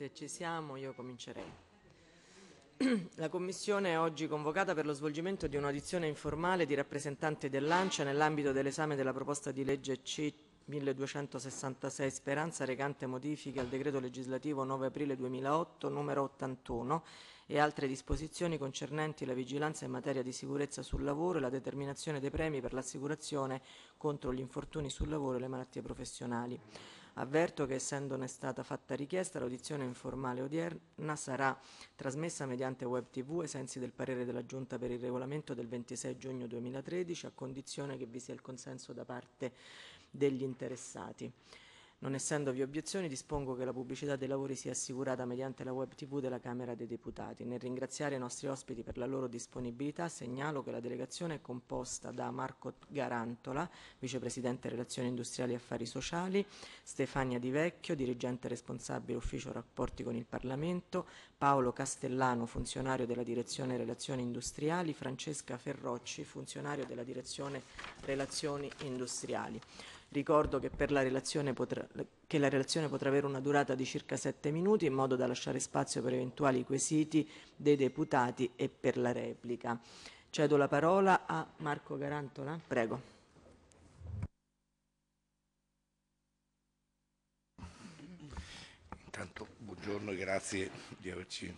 Se ci siamo io comincerei. La Commissione è oggi convocata per lo svolgimento di un'audizione informale di rappresentanti dell'ANCIA nell'ambito dell'esame della proposta di legge C 1266 Speranza recante modifiche al decreto legislativo 9 aprile 2008 numero 81 e altre disposizioni concernenti la vigilanza in materia di sicurezza sul lavoro e la determinazione dei premi per l'assicurazione contro gli infortuni sul lavoro e le malattie professionali. Avverto che essendone stata fatta richiesta, l'audizione informale odierna sarà trasmessa mediante web tv ai sensi del parere della Giunta per il regolamento del 26 giugno 2013 a condizione che vi sia il consenso da parte degli interessati. Non essendovi obiezioni, dispongo che la pubblicità dei lavori sia assicurata mediante la web TV della Camera dei Deputati. Nel ringraziare i nostri ospiti per la loro disponibilità, segnalo che la delegazione è composta da Marco Garantola, vicepresidente Relazioni Industriali e Affari Sociali, Stefania Di Vecchio, dirigente responsabile Ufficio Rapporti con il Parlamento, Paolo Castellano, funzionario della Direzione Relazioni Industriali, Francesca Ferrocci, funzionario della Direzione Relazioni Industriali. Ricordo che, potrà, che, la relazione potrà avere una durata di circa sette minuti in modo da lasciare spazio per eventuali quesiti dei deputati e per la replica. Cedo la parola a Marco Garantola. Prego. Intanto buongiorno e grazie di averci,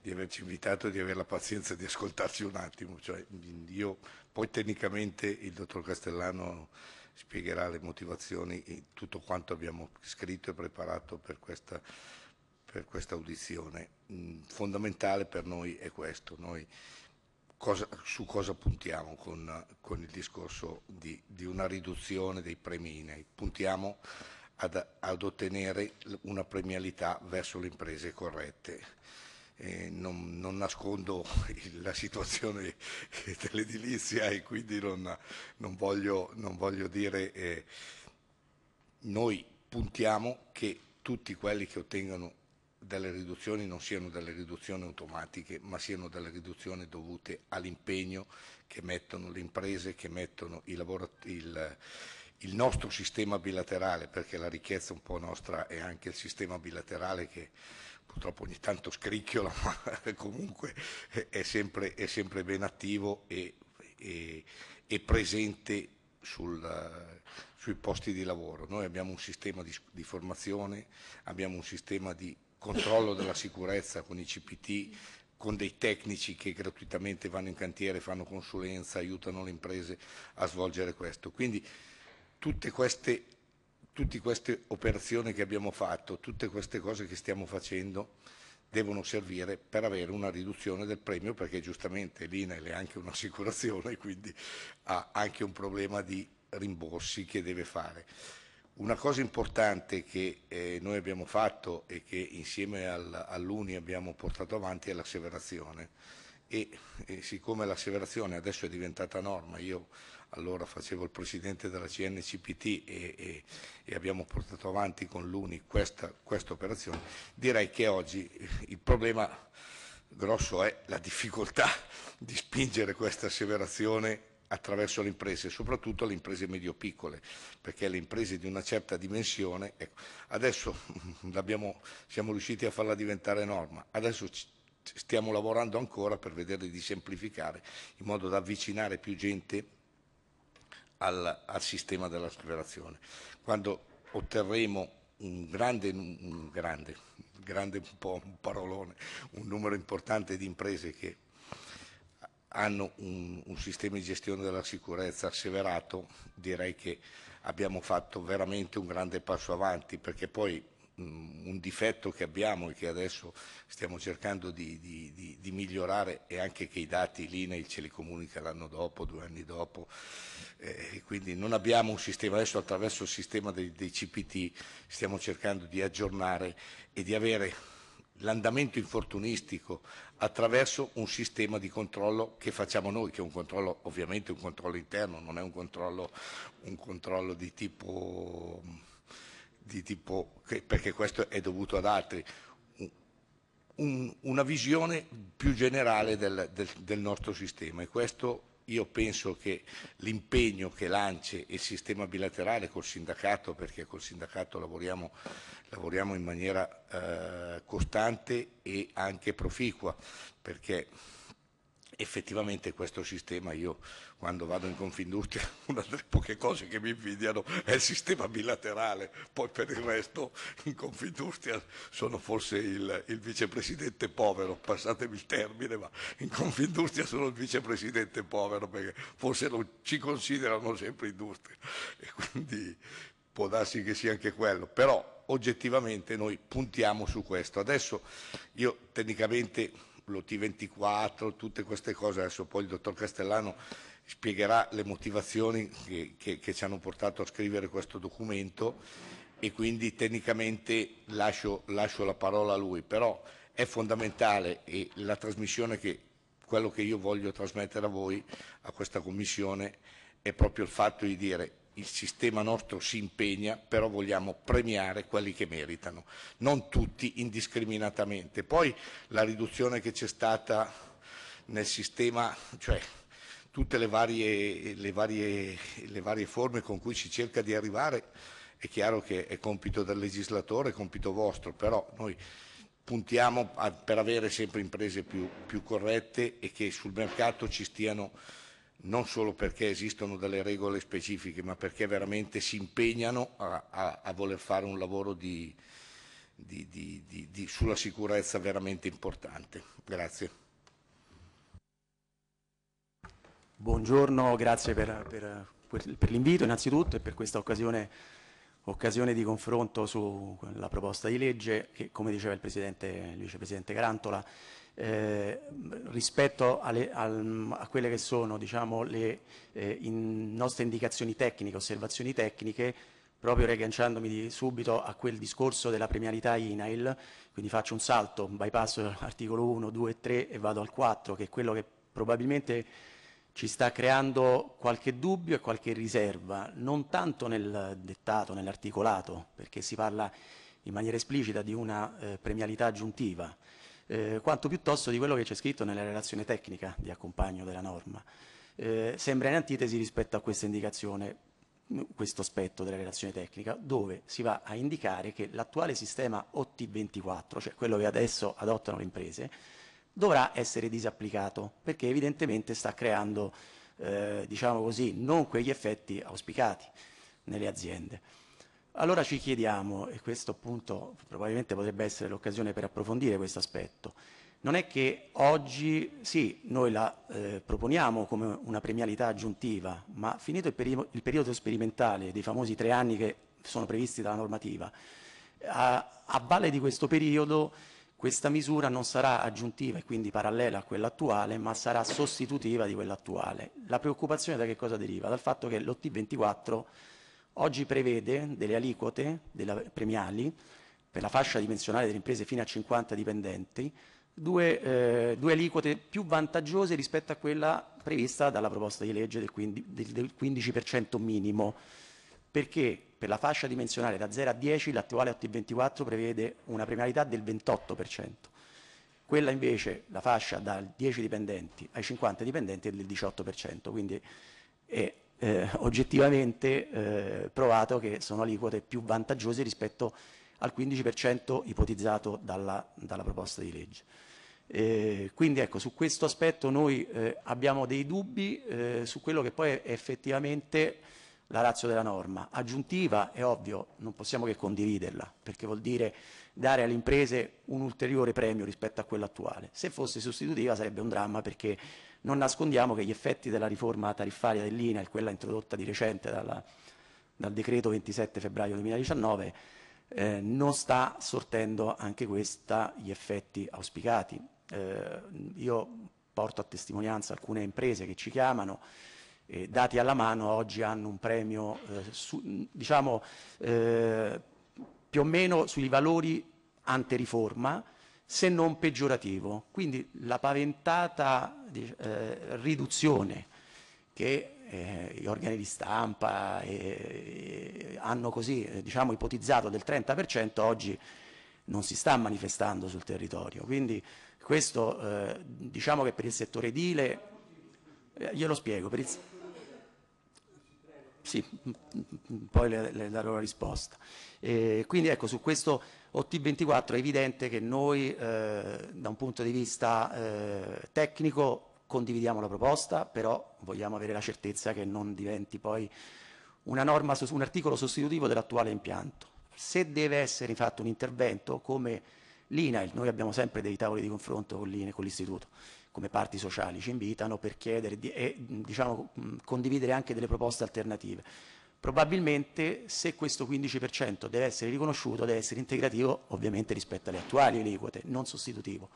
di averci invitato e di avere la pazienza di ascoltarci un attimo. Cioè, io, poi tecnicamente il dottor Castellano spiegherà le motivazioni e tutto quanto abbiamo scritto e preparato per questa, per questa audizione. Mh, mm, fondamentale per noi è questo, noi cosa, su cosa puntiamo con, con il discorso di, di, una riduzione dei premi INAI. Puntiamo ad, ad ottenere una premialità verso le imprese corrette eh, non, non, nascondo la situazione dell'edilizia e quindi non, non, voglio, non voglio, dire, eh, noi puntiamo che tutti quelli che ottengano delle riduzioni non siano delle riduzioni automatiche, ma siano delle riduzioni dovute all'impegno che mettono le imprese, che mettono il, il, il, nostro sistema bilaterale, perché la ricchezza un po' nostra è anche il sistema bilaterale che purtroppo ogni tanto scricchiola, ma comunque è sempre, è sempre ben attivo e, e, e presente sul, sui posti di lavoro. Noi abbiamo un sistema di, di, formazione, abbiamo un sistema di controllo della sicurezza con i CPT, con dei tecnici che gratuitamente vanno in cantiere, fanno consulenza, aiutano le imprese a svolgere questo. Quindi tutte queste tutte queste operazioni che abbiamo fatto, tutte queste cose che stiamo facendo devono servire per avere una riduzione del premio perché giustamente l'INEL è anche un'assicurazione, quindi ha anche un problema di rimborsi che deve fare. Una cosa importante che eh, noi abbiamo fatto e che insieme al, all'UNI abbiamo portato avanti è l'asseverazione e, e siccome l'asseverazione adesso è diventata norma, io allora facevo il presidente della CNCPT e, e, e abbiamo portato avanti con l'UNI questa, questa operazione, direi che oggi il problema grosso è la difficoltà di spingere questa asseverazione attraverso le imprese, soprattutto le imprese medio-piccole, perché le imprese di una certa dimensione, ecco, adesso siamo riusciti a farla diventare norma, adesso stiamo lavorando ancora per vedere di semplificare in modo da avvicinare più gente al, al sistema della sclerazione. Quando otterremo un grande, un grande, grande un po' un parolone, un numero importante di imprese che hanno un, un, sistema di gestione della sicurezza asseverato, direi che abbiamo fatto veramente un grande passo avanti, perché poi Mm, un difetto che abbiamo e che adesso stiamo cercando di, di, di, di migliorare è anche che i dati l'INEI ce li comunica l'anno dopo, due anni dopo, eh, quindi non abbiamo un sistema, adesso attraverso il sistema dei, dei CPT stiamo cercando di aggiornare e di avere l'andamento infortunistico attraverso un sistema di controllo che facciamo noi, che è un controllo ovviamente un controllo interno, non è un controllo, un controllo di tipo di tipo, che, perché questo è dovuto ad altri, un, una visione più generale del, del, del nostro sistema e questo io penso che l'impegno che lance il sistema bilaterale col sindacato, perché col sindacato lavoriamo, lavoriamo in maniera eh, costante e anche proficua, perché effettivamente questo sistema io quando vado in Confindustria una delle poche cose che mi invidiano è il sistema bilaterale poi per il resto in Confindustria sono forse il, il vicepresidente povero passatemi il termine ma in Confindustria sono il vicepresidente povero perché forse non ci considerano sempre industria e quindi può darsi che sia anche quello però oggettivamente noi puntiamo su questo adesso io tecnicamente lo T24, tutte queste cose, adesso poi il dottor Castellano spiegherà le motivazioni che, che, che ci hanno portato a scrivere questo documento e quindi tecnicamente lascio, lascio la parola a lui, però è fondamentale e la trasmissione che quello che io voglio trasmettere a voi, a questa commissione, è proprio il fatto di dire il sistema nostro si impegna, però vogliamo premiare quelli che meritano, non tutti indiscriminatamente. Poi la riduzione che c'è stata nel sistema, cioè tutte le varie, le, varie, le varie, forme con cui si cerca di arrivare, è chiaro che è compito del legislatore, è compito vostro, però noi puntiamo a, per avere sempre imprese più, più corrette e che sul mercato ci stiano non solo perché esistono delle regole specifiche, ma perché veramente si impegnano a, a, a voler fare un lavoro di, di, di, sulla sicurezza veramente importante. Grazie. Buongiorno, grazie per, per, per l'invito innanzitutto e per questa occasione, occasione di confronto sulla proposta di legge che, come diceva il, il vicepresidente Garantola, eh, rispetto alle, al, a quelle che sono diciamo, le eh, in nostre indicazioni tecniche, osservazioni tecniche, proprio riagganciandomi subito a quel discorso della premialità INAIL, quindi faccio un salto, un bypass l'articolo 1, 2, e 3 e vado al 4, che è quello che probabilmente ci sta creando qualche dubbio e qualche riserva, non tanto nel dettato, nell'articolato, perché si parla in maniera esplicita di una eh, premialità aggiuntiva, eh, quanto piuttosto di quello che c'è scritto nella relazione tecnica di accompagno della norma. Eh, sembra in antitesi rispetto a questa indicazione, questo aspetto della relazione tecnica, dove si va a indicare che l'attuale sistema OT24, cioè quello che adesso adottano le imprese, dovrà essere disapplicato perché evidentemente sta creando, eh, diciamo così, non quegli effetti auspicati nelle aziende. Allora ci chiediamo, e questo appunto probabilmente potrebbe essere l'occasione per approfondire questo aspetto, non è che oggi sì, noi la eh, proponiamo come una premialità aggiuntiva, ma finito il, peri il, periodo sperimentale dei famosi tre anni che sono previsti dalla normativa, a, a valle di questo periodo questa misura non sarà aggiuntiva e quindi parallela a quella attuale, ma sarà sostitutiva di quella attuale. La preoccupazione da che cosa deriva? Dal fatto che l'OT24 Oggi prevede delle aliquote delle premiali per la fascia dimensionale delle imprese fino a 50 dipendenti, due, eh, due aliquote più vantaggiose rispetto a quella prevista dalla proposta di legge del 15% minimo, perché per la fascia dimensionale da 0 a 10 l'attuale OT24 prevede una premialità del 28%, quella invece, la fascia dal 10 dipendenti ai 50 dipendenti è del 18%, quindi è eh, oggettivamente eh, provato che sono aliquote più vantaggiose rispetto al 15% ipotizzato dalla, dalla, proposta di legge. Eh, quindi ecco, su questo aspetto noi eh, abbiamo dei dubbi eh, su quello che poi è effettivamente la razza della norma. Aggiuntiva, è ovvio, non possiamo che condividerla, perché vuol dire dare alle imprese un ulteriore premio rispetto a quello attuale. Se fosse sostitutiva sarebbe un dramma perché non nascondiamo che gli effetti della riforma tariffaria dell'INAIL, quella introdotta di recente dalla, dal decreto 27 febbraio 2019, eh, non sta sortendo anche questa gli effetti auspicati. Eh, io porto a testimonianza alcune imprese che ci chiamano, eh, dati alla mano oggi hanno un premio eh, su, diciamo, eh, più o meno sui valori anteriforma, se non peggiorativo. Quindi la paventata eh, riduzione che eh, gli organi di stampa eh, hanno così eh, diciamo, ipotizzato del 30% oggi non si sta manifestando sul territorio. Quindi questo eh, diciamo che per il settore edile, eh, glielo spiego, sì, poi le, le darò la risposta. E quindi ecco, su questo OT24 è evidente che noi eh, da un punto di vista eh, tecnico condividiamo la proposta, però vogliamo avere la certezza che non diventi poi una norma, un articolo sostitutivo dell'attuale impianto. Se deve essere fatto un intervento come l'INAIL, noi abbiamo sempre dei tavoli di confronto con l'Istituto, come parti sociali ci invitano per chiedere di, e diciamo, condividere anche delle proposte alternative. Probabilmente se questo 15% deve essere riconosciuto deve essere integrativo ovviamente rispetto alle attuali aliquote, non sostitutivo.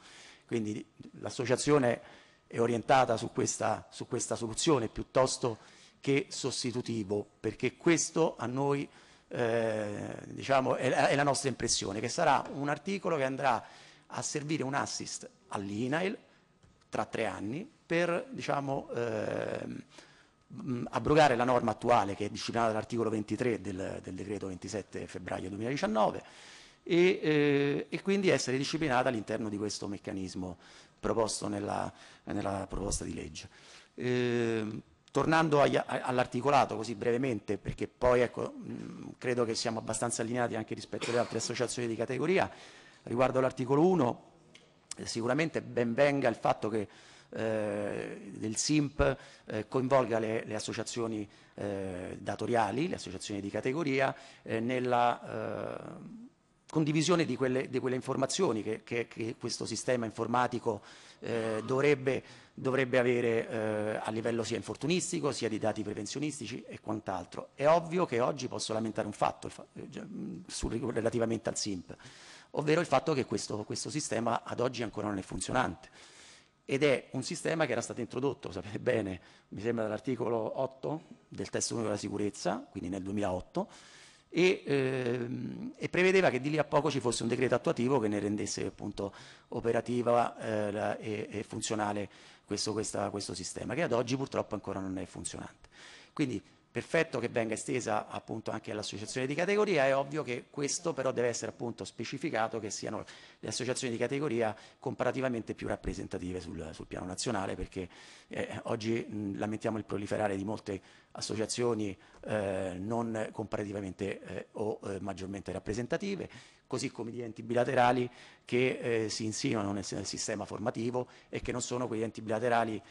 Quindi l'associazione è orientata su questa, su questa soluzione piuttosto che sostitutivo, perché questo a noi eh, diciamo, è, è la nostra impressione, che sarà un articolo che andrà a servire un assist all'INAIL tra tre anni per diciamo, ehm, mm, abrogare la norma attuale che è disciplinata dall'articolo 23 del, del, decreto 27 febbraio 2019 e, eh, e quindi essere disciplinata all'interno di questo meccanismo proposto nella, nella proposta di legge. Eh, tornando all'articolato così brevemente, perché poi ecco, mh, mm, credo che siamo abbastanza allineati anche rispetto alle altre associazioni di categoria, riguardo all'articolo 1 sicuramente ben venga il fatto che eh, del SIMP eh, coinvolga le, le associazioni eh, datoriali, le associazioni di categoria, eh, nella eh, condivisione di quelle, di quelle informazioni che, che, che, questo sistema informatico eh, dovrebbe, dovrebbe, avere a livello sia infortunistico, sia di dati prevenzionistici e quant'altro. È ovvio che oggi posso lamentare un fatto cioè, sul, relativamente al SIMP ovvero il fatto che questo, questo sistema ad oggi ancora non è funzionante ed è un sistema che era stato introdotto, sapete bene, mi sembra dall'articolo 8 del testo unico della sicurezza, quindi nel 2008, e, ehm, e, prevedeva che di lì a poco ci fosse un decreto attuativo che ne rendesse appunto operativa eh, la, e, e, funzionale questo, questa, questo sistema, che ad oggi purtroppo ancora non è funzionante. Quindi Perfetto che venga estesa appunto anche all'associazione di categoria, è ovvio che questo però deve essere appunto specificato che siano le associazioni di categoria comparativamente più rappresentative sul, sul piano nazionale perché eh, oggi mh, lamentiamo il proliferare di molte associazioni eh, non comparativamente eh, o eh, maggiormente rappresentative, così come di enti bilaterali che eh, si insinuano nel, nel sistema formativo e che non sono quegli enti bilaterali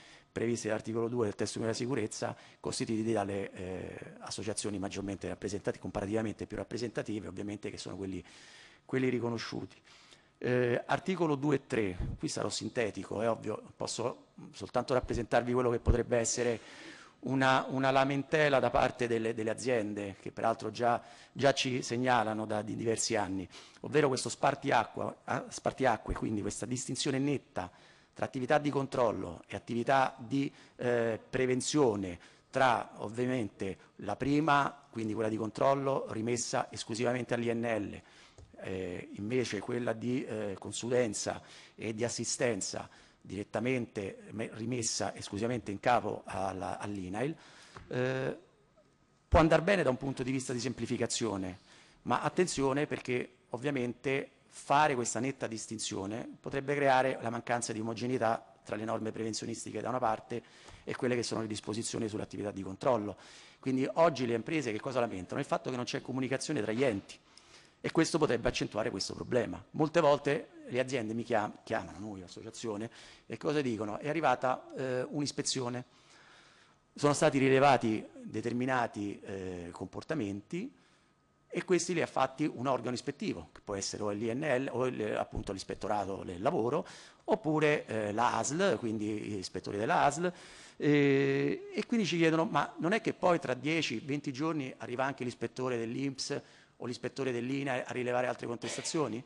previste dall'articolo 2 del testo della sicurezza, costituiti dalle eh, associazioni maggiormente rappresentative, comparativamente più rappresentative, ovviamente che sono quelli, quelli riconosciuti. Eh, articolo 2 e 3, qui sarò sintetico, è ovvio, posso soltanto rappresentarvi quello che potrebbe essere una, una lamentela da parte delle, delle aziende, che peraltro già, già, ci segnalano da di diversi anni, ovvero questo spartiacque, spartiacque quindi questa distinzione netta tra attività di controllo e attività di eh, prevenzione, tra ovviamente la prima, quindi quella di controllo, rimessa esclusivamente all'INL, eh, invece quella di eh, consulenza e di assistenza direttamente rimessa esclusivamente in capo all'INAIL, all eh, può andare bene da un punto di vista di semplificazione, ma attenzione perché ovviamente fare questa netta distinzione potrebbe creare la mancanza di omogeneità tra le norme prevenzionistiche da una parte e quelle che sono le disposizioni sull'attività di controllo. Quindi oggi le imprese che cosa lamentano? Il fatto che non c'è comunicazione tra gli enti e questo potrebbe accentuare questo problema. Molte volte le aziende mi chiam chiamano, noi, l'associazione, e cosa dicono? È arrivata eh, un'ispezione, sono stati rilevati determinati eh, comportamenti, e questi li ha fatti un organo ispettivo, che può essere o l'INL o il, appunto l'ispettorato del lavoro, oppure eh, l'ASL, quindi gli ispettori dell'ASL, eh, e quindi ci chiedono, ma non è che poi tra 10-20 giorni arriva anche l'ispettore dell'INPS o l'ispettore dell'INA a rilevare altre contestazioni?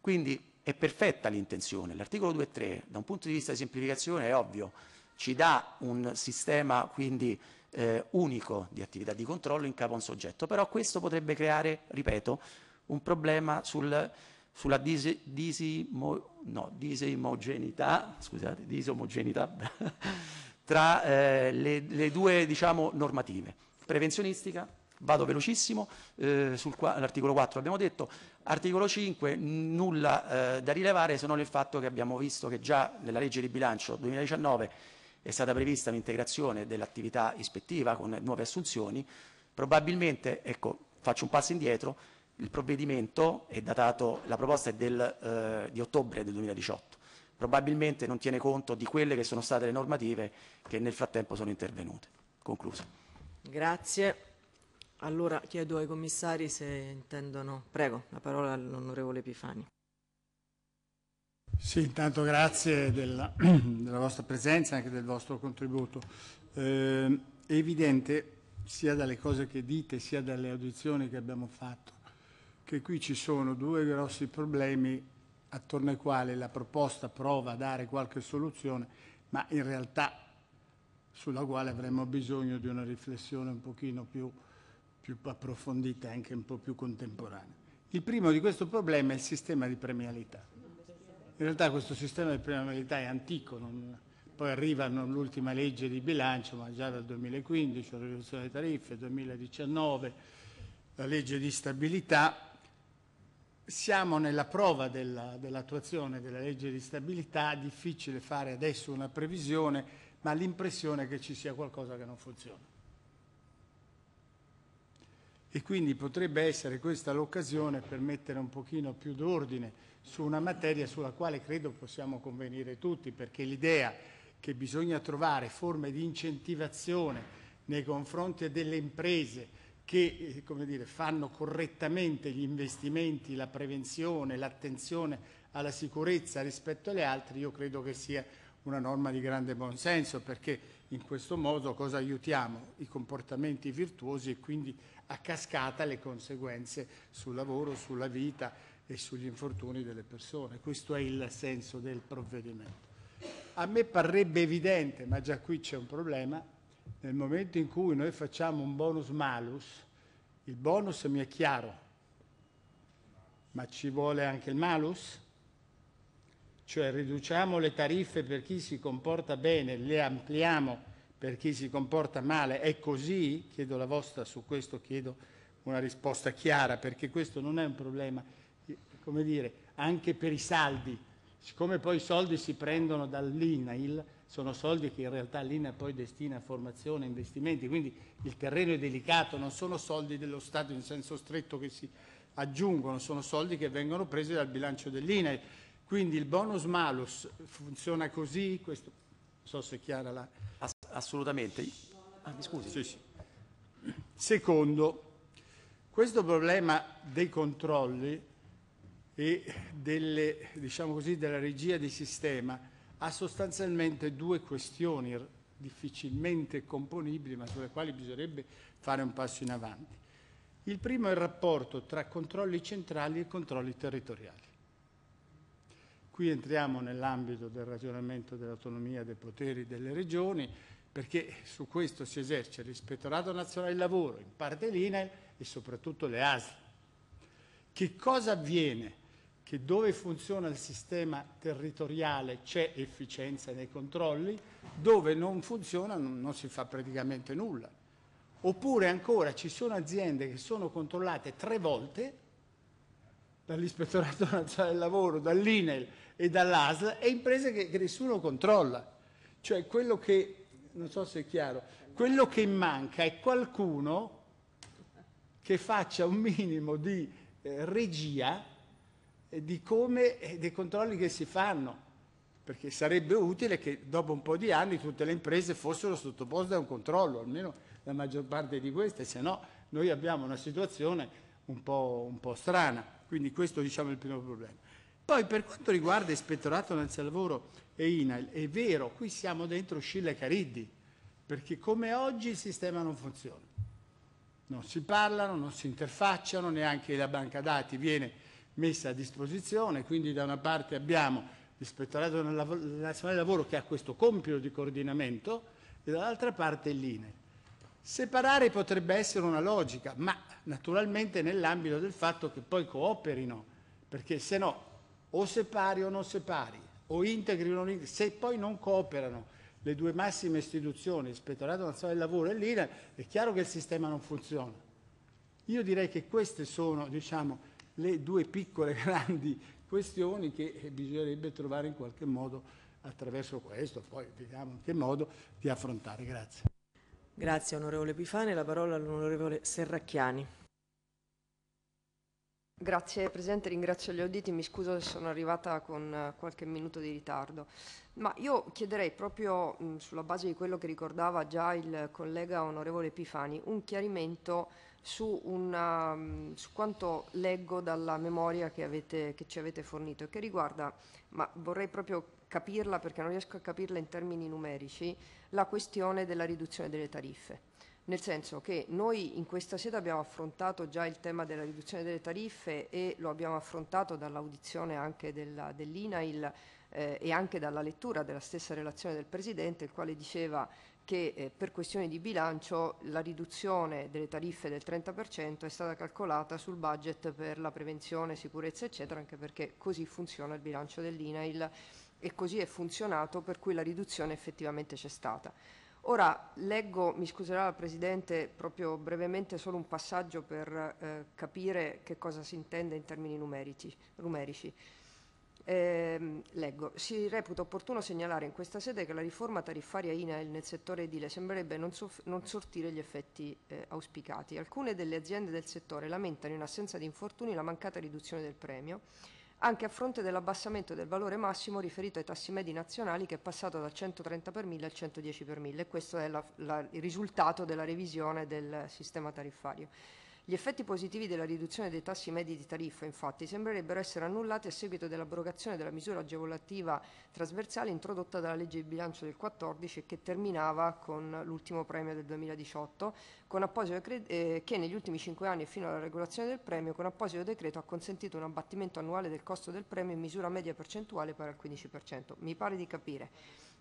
Quindi è perfetta l'intenzione. L'articolo 2.3, da un punto di vista di semplificazione, è ovvio, ci dà un sistema quindi eh, unico di attività di controllo in capo a un soggetto, però questo potrebbe creare, ripeto, un problema sul, sulla dis, disimo, no, disomogeneità, scusate, disomogeneità tra eh, le, le, due diciamo, normative, prevenzionistica, vado velocissimo, eh, sull'articolo 4 abbiamo detto, articolo 5 nulla eh, da rilevare se non il fatto che abbiamo visto che già nella legge di bilancio 2019 è stata prevista l'integrazione dell'attività ispettiva con nuove assunzioni, probabilmente, ecco, faccio un passo indietro, il provvedimento è datato, la proposta è del, eh, di ottobre del 2018, probabilmente non tiene conto di quelle che sono state le normative che nel frattempo sono intervenute. Concluso. Grazie. Allora chiedo ai commissari se intendono. Prego, la parola all'onorevole Pifani. Sì, intanto grazie della, della vostra presenza e anche del vostro contributo. Eh, è evidente, sia dalle cose che dite, sia dalle audizioni che abbiamo fatto, che qui ci sono due grossi problemi attorno ai quali la proposta prova a dare qualche soluzione, ma in realtà sulla quale avremmo bisogno di una riflessione un pochino più, più approfondita e anche un po' più contemporanea. Il primo di questo problema è il sistema di premialità. In realtà questo sistema di premialità è antico, non, poi arriva l'ultima legge di bilancio, ma già dal 2015, la riduzione delle tariffe, 2019, la legge di stabilità. Siamo nella prova dell'attuazione dell della legge di stabilità, difficile fare adesso una previsione, ma l'impressione è che ci sia qualcosa che non funziona. E quindi potrebbe essere questa l'occasione per mettere un pochino più d'ordine su una materia sulla quale credo possiamo convenire tutti, perché l'idea che bisogna trovare forme di incentivazione nei confronti delle imprese che eh, dire, fanno correttamente gli investimenti, la prevenzione, l'attenzione alla sicurezza rispetto alle altre, io credo che sia una norma di grande buonsenso perché in questo modo cosa aiutiamo? I comportamenti virtuosi e quindi a cascata le conseguenze sul lavoro, sulla vita, e sugli infortuni delle persone. Questo è il senso del provvedimento. A me parrebbe evidente, ma già qui c'è un problema, nel momento in cui noi facciamo un bonus malus, il bonus mi è chiaro, ma ci vuole anche il malus? Cioè riduciamo le tariffe per chi si comporta bene, le ampliamo per chi si comporta male. È così? Chiedo la vostra, su questo chiedo una risposta chiara, perché questo non è un problema come dire, anche per i saldi. Siccome poi i soldi si prendono dall'INAIL, sono soldi che in realtà l'INAIL poi destina a formazione, e investimenti, quindi il terreno è delicato, non sono soldi dello Stato in senso stretto che si aggiungono, sono soldi che vengono presi dal bilancio dell'INAIL. Quindi il bonus malus funziona così, questo, non so se è chiara la... Ass assolutamente. Ah, mi scusi. Sì, sì. Secondo, questo problema dei controlli e delle, diciamo così, della regia di sistema ha sostanzialmente due questioni difficilmente componibili ma sulle quali bisognerebbe fare un passo in avanti. Il primo è il rapporto tra controlli centrali e controlli territoriali. Qui entriamo nell'ambito del ragionamento dell'autonomia dei poteri delle regioni perché su questo si esercita l'Ispettorato Nazionale del Lavoro, in parte l'INAIL e soprattutto le ASL. Che cosa avviene che dove funziona il sistema territoriale c'è efficienza nei controlli, dove non funziona non si fa praticamente nulla. Oppure ancora ci sono aziende che sono controllate tre volte dall'Ispettorato Nazionale del Lavoro, dall'INEL e dall'ASL e imprese che, che, nessuno controlla. Cioè quello che, non so se è chiaro, quello che manca è qualcuno che faccia un minimo di eh, regia di come, dei controlli che si fanno, perché sarebbe utile che dopo un po' di anni tutte le imprese fossero sottoposte a un controllo, almeno la maggior parte di queste, se no noi abbiamo una situazione un po', un po strana, quindi questo diciamo, è il primo problema. Poi per quanto riguarda Ispettorato Nazionale Lavoro e INAIL, è vero, qui siamo dentro Scilla e Cariddi, perché come oggi il sistema non funziona. Non si parlano, non si interfacciano, neanche la banca dati viene messa a disposizione, quindi da una parte abbiamo l'Ispettorato Nazionale del Lavoro che ha questo compito di coordinamento e dall'altra parte l'INE. Separare potrebbe essere una logica, ma naturalmente nell'ambito del fatto che poi cooperino, perché se no o separi o non separi, o integri o non integri, se poi non cooperano le due massime istituzioni, l'Ispettorato Nazionale del Lavoro e l'INE, è chiaro che il sistema non funziona. Io direi che queste sono, diciamo, le due piccole grandi questioni che bisognerebbe trovare in qualche modo attraverso questo, poi vediamo in che modo, di affrontare. Grazie. Grazie onorevole Pifane, la parola all'onorevole Serracchiani. Grazie Presidente, ringrazio gli auditi, mi scuso se sono arrivata con eh, qualche minuto di ritardo, ma io chiederei proprio mh, sulla base di quello che ricordava già il collega onorevole Pifani un chiarimento su, una, um, su, quanto leggo dalla memoria che, avete, che, ci avete fornito e che riguarda, ma vorrei proprio capirla perché non riesco a capirla in termini numerici, la questione della riduzione delle tariffe. Nel senso che noi in questa sede abbiamo affrontato già il tema della riduzione delle tariffe e lo abbiamo affrontato dall'audizione anche della, dell'INAIL eh, e anche dalla lettura della stessa relazione del Presidente, il quale diceva che eh, per questioni di bilancio la riduzione delle tariffe del 30% è stata calcolata sul budget per la prevenzione, sicurezza eccetera, anche perché così funziona il bilancio dell'INAIL e così è funzionato per cui la riduzione effettivamente c'è stata. Ora leggo, mi scuserà la Presidente, proprio brevemente solo un passaggio per eh, capire che cosa si intende in termini numerici. numerici. Eh, leggo, si reputa opportuno segnalare in questa sede che la riforma tariffaria INAIL nel settore edile sembrerebbe non, non sortire gli effetti eh, auspicati. Alcune delle aziende del settore lamentano in assenza di infortuni la mancata riduzione del premio, anche a fronte dell'abbassamento del valore massimo riferito ai tassi medi nazionali che è passato dal 130 per 1000 al 110 per 1000 e questo è la, la, il risultato della revisione del sistema tariffario. Gli effetti positivi della riduzione dei tassi medi di tariffa, infatti, sembrerebbero essere annullati a seguito dell'abrogazione della misura agevolativa trasversale introdotta dalla legge di bilancio del 14 che terminava con l'ultimo premio del 2018, eh, che negli ultimi cinque anni e fino alla regolazione del premio con apposito decreto ha consentito un abbattimento annuale del costo del premio in misura media percentuale pari al 15%. Mi pare di capire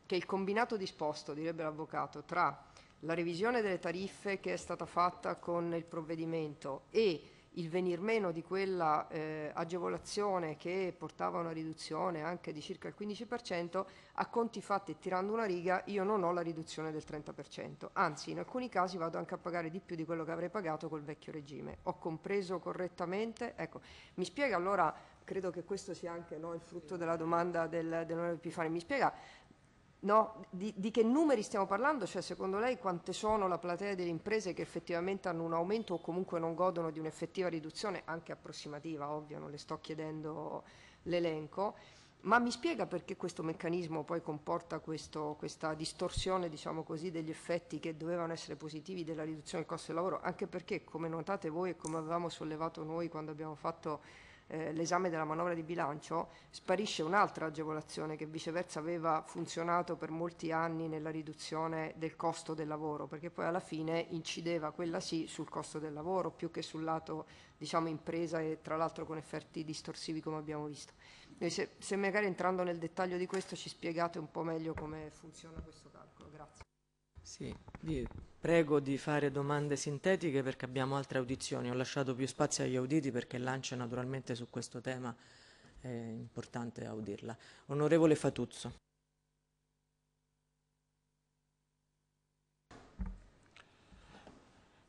che il combinato disposto, direbbe l'avvocato, tra la revisione delle tariffe che è stata fatta con il provvedimento e il venir meno di quella eh, agevolazione che portava a una riduzione anche di circa il 15%, a conti fatti e tirando una riga io non ho la riduzione del 30%, anzi in alcuni casi vado anche a pagare di più di quello che avrei pagato col vecchio regime. Ho compreso correttamente? Ecco, mi spiega allora, credo che questo sia anche no, il frutto della domanda del, dell'onorevole Pifani, mi spiega No? Di, di, che numeri stiamo parlando? Cioè, secondo lei quante sono la platea delle imprese che effettivamente hanno un aumento o comunque non godono di un'effettiva riduzione, anche approssimativa, ovvio, non le sto chiedendo l'elenco, ma mi spiega perché questo meccanismo poi comporta questo, questa distorsione, diciamo così, degli effetti che dovevano essere positivi della riduzione del costo del lavoro, anche perché, come notate voi e come avevamo sollevato noi quando abbiamo fatto eh, l'esame della manovra di bilancio, sparisce un'altra agevolazione che viceversa aveva funzionato per molti anni nella riduzione del costo del lavoro, perché poi alla fine incideva quella sì sul costo del lavoro più che sul lato diciamo, impresa e tra l'altro con effetti distorsivi come abbiamo visto. Se, se magari entrando nel dettaglio di questo ci spiegate un po' meglio come funziona questo calcolo. Grazie. Sì, vi prego di fare domande sintetiche perché abbiamo altre audizioni. Ho lasciato più spazio agli auditi perché Lancia naturalmente su questo tema è importante audirla. Onorevole Fatuzzo.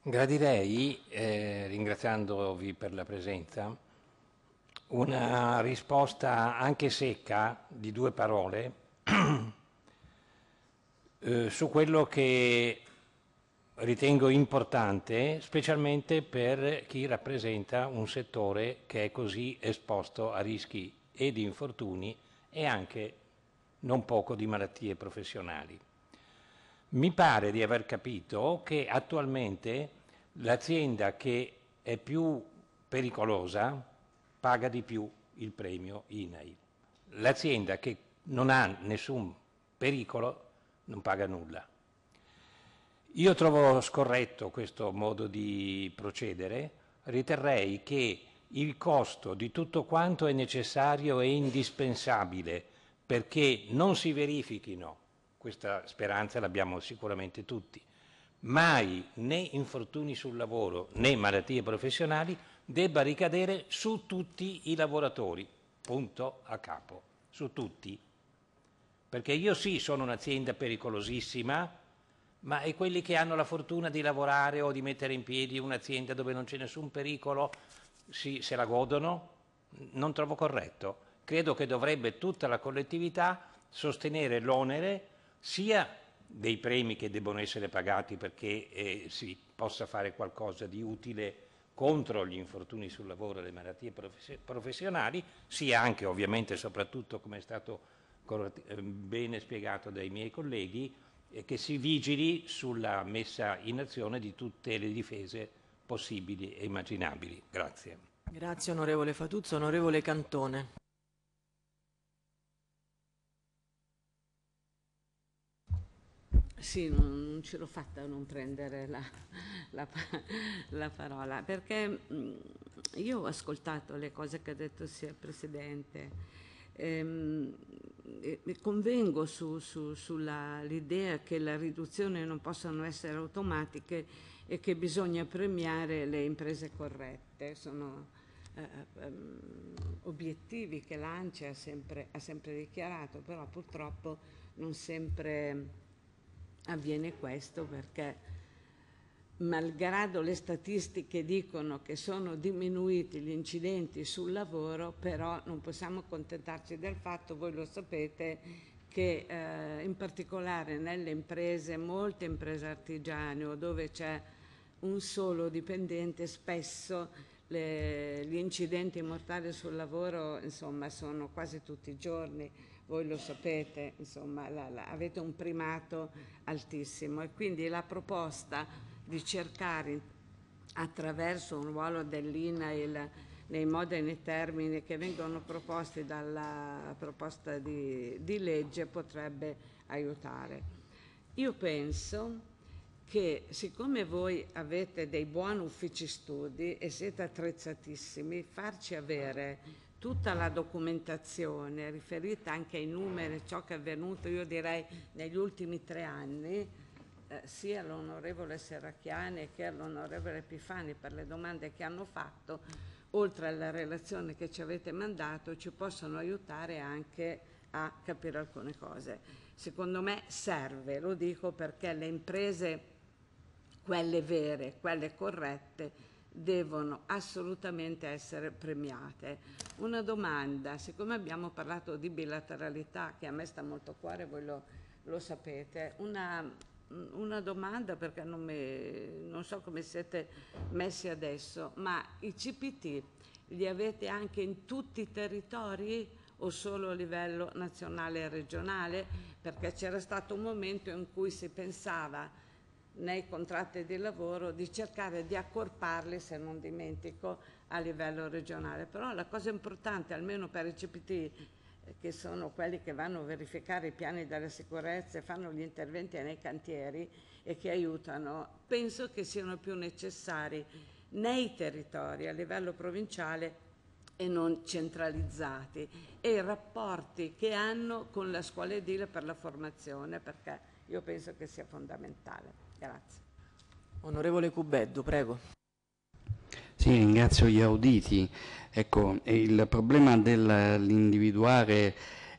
Gradirei, eh, ringraziandovi per la presenza, una risposta anche secca di due parole Eh, su quello che ritengo importante, specialmente per chi rappresenta un settore che è così esposto a rischi e di infortuni e anche non poco di malattie professionali. Mi pare di aver capito che attualmente l'azienda che è più pericolosa paga di più il premio INAI. L'azienda che non ha nessun pericolo non paga nulla. Io trovo scorretto questo modo di procedere, riterrei che il costo di tutto quanto è necessario e indispensabile perché non si verifichino, questa speranza l'abbiamo sicuramente tutti, mai né infortuni sul lavoro né malattie professionali debba ricadere su tutti i lavoratori, punto a capo, su tutti perché io sì sono un'azienda pericolosissima, ma e quelli che hanno la fortuna di lavorare o di mettere in piedi un'azienda dove non c'è nessun pericolo si, se la godono? Non trovo corretto. Credo che dovrebbe tutta la collettività sostenere l'onere sia dei premi che debbono essere pagati perché eh, si possa fare qualcosa di utile contro gli infortuni sul lavoro e le malattie professionali, sia anche ovviamente e soprattutto come è stato eh, ben spiegato dai miei colleghi, eh, che si vigili sulla messa in azione di tutte le difese possibili e immaginabili. Grazie. Grazie onorevole Fatuzzo. Onorevole Cantone. Sì, non ce l'ho fatta a non prendere la, la, la, parola, perché mm, io ho ascoltato le cose che ha detto sia il Presidente. Ehm, convengo su, su, sull'idea che la riduzione non possano essere automatiche e che bisogna premiare le imprese corrette. Sono eh, ehm, obiettivi che l'ANCE ha ha sempre dichiarato, però purtroppo non sempre avviene questo perché malgrado le statistiche dicono che sono diminuiti gli incidenti sul lavoro, però non possiamo accontentarci del fatto, voi lo sapete, che eh, in particolare nelle imprese, molte imprese artigiane o dove c'è un solo dipendente, spesso le, gli incidenti mortali sul lavoro insomma, sono quasi tutti i giorni, voi lo sapete, insomma, la, la, avete un primato altissimo e quindi la proposta di cercare attraverso un ruolo dell'INAIL nei modi e nei termini che vengono proposti dalla proposta di, di legge potrebbe aiutare. Io penso che siccome voi avete dei buoni uffici studi e siete attrezzatissimi, farci avere tutta la documentazione riferita anche ai numeri, ciò che è avvenuto io direi negli ultimi tre anni, eh, sia all'onorevole Serracchiani che all'onorevole Pifani per le domande che hanno fatto, oltre alla relazione che ci avete mandato, ci possono aiutare anche a capire alcune cose. Secondo me serve, lo dico perché le imprese, quelle vere, quelle corrette, devono assolutamente essere premiate. Una domanda, siccome abbiamo parlato di bilateralità, che a me sta molto a cuore, voi lo, lo sapete, una una domanda perché non, me, non, so come siete messi adesso, ma i CPT li avete anche in tutti i territori o solo a livello nazionale e regionale? Perché c'era stato un momento in cui si pensava nei contratti di lavoro di cercare di accorparli, se non dimentico, a livello regionale. Però la cosa importante, almeno per i CPT che sono quelli che vanno a verificare i piani della sicurezza e fanno gli interventi nei cantieri e che aiutano, penso che siano più necessari nei territori a livello provinciale e non centralizzati e i rapporti che hanno con la scuola edile per la formazione perché io penso che sia fondamentale. Grazie. Onorevole Cubeddu, prego. Sì, ringrazio gli auditi. Ecco, il problema dell'individuare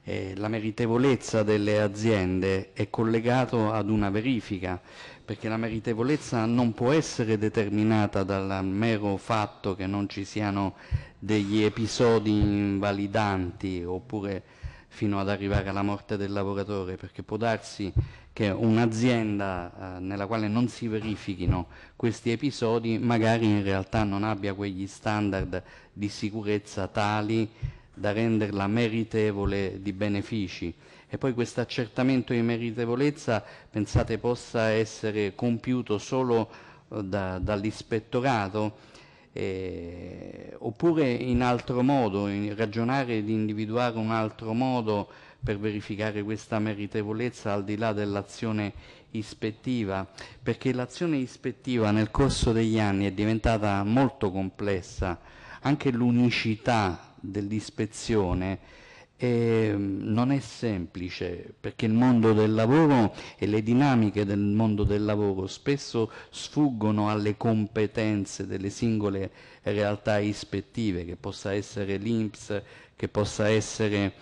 eh, la meritevolezza delle aziende è collegato ad una verifica, perché la meritevolezza non può essere determinata dal mero fatto che non ci siano degli episodi invalidanti oppure fino ad arrivare alla morte del lavoratore, perché può darsi che un'azienda eh, nella quale non si verifichino questi episodi magari in realtà non abbia quegli standard di sicurezza tali da renderla meritevole di benefici e poi questo accertamento di meritevolezza pensate possa essere compiuto solo eh, da, dall'ispettorato eh, oppure in altro modo, in ragionare di individuare un altro modo per verificare questa meritevolezza al di là dell'azione ispettiva, perché l'azione ispettiva nel corso degli anni è diventata molto complessa, anche l'unicità dell'ispezione eh, non è semplice perché il mondo del lavoro e le dinamiche del mondo del lavoro spesso sfuggono alle competenze delle singole realtà ispettive, che possa essere l'INPS, che possa essere